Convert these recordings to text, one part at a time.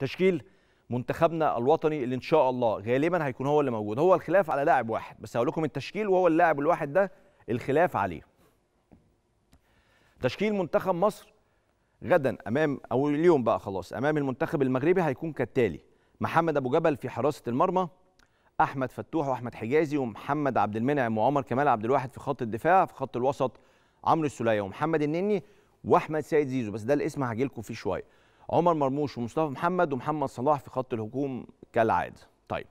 تشكيل منتخبنا الوطني اللي ان شاء الله غالبا هيكون هو اللي موجود هو الخلاف على لاعب واحد بس هقول لكم التشكيل وهو اللاعب الواحد ده الخلاف عليه تشكيل منتخب مصر غدا امام او اليوم بقى خلاص امام المنتخب المغربي هيكون كالتالي محمد ابو جبل في حراسه المرمى احمد فتوح واحمد حجازي ومحمد عبد المنعم وعمر كمال عبد الواحد في خط الدفاع في خط الوسط عمرو السوليه ومحمد النني واحمد سيد زيزو بس ده الاسم هجيلكم فيه شويه عمر مرموش ومصطفى محمد ومحمد صلاح في خط الهجوم كالعاده طيب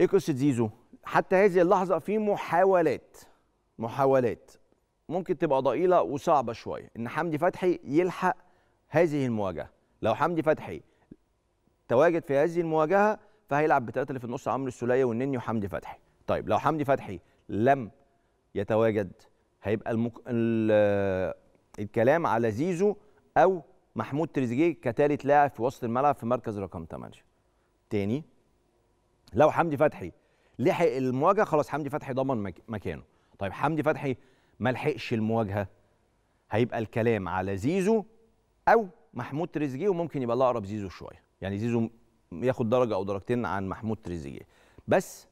ايكوس زيزو حتى هذه اللحظه في محاولات محاولات ممكن تبقى ضئيله وصعبه شويه ان حمدي فتحي يلحق هذه المواجهه لو حمدي فتحي تواجد في هذه المواجهه فهيلعب بثلاثه اللي في النص عمرو السوليه والنني وحمدي فتحي طيب لو حمدي فتحي لم يتواجد هيبقى المك... ال... الكلام على زيزو او محمود تريزيجيه كثالث لاعب في وسط الملعب في مركز رقم 8 تاني لو حمدي فتحي لحق المواجهه خلاص حمدي فتحي ضمن مكانه طيب حمدي فتحي ما لحقش المواجهه هيبقى الكلام على زيزو او محمود تريزيجيه وممكن يبقى الاقرب زيزو شويه يعني زيزو ياخد درجه او درجتين عن محمود تريزيجيه بس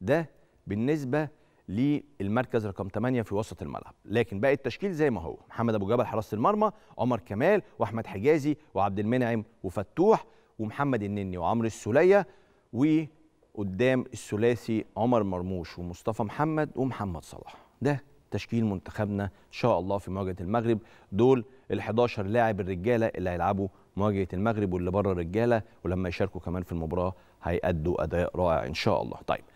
ده بالنسبه للمركز رقم 8 في وسط الملعب لكن باقي التشكيل زي ما هو محمد ابو جبل حراسه المرمى عمر كمال واحمد حجازي وعبد المنعم وفتوح ومحمد النني وعمرو السوليه وقدام الثلاثي عمر مرموش ومصطفى محمد ومحمد صلاح ده تشكيل منتخبنا ان شاء الله في مواجهه المغرب دول ال11 لاعب الرجاله اللي هيلعبوا مواجهه المغرب واللي بره الرجاله ولما يشاركوا كمان في المباراه هيأدوا اداء رائع ان شاء الله طيب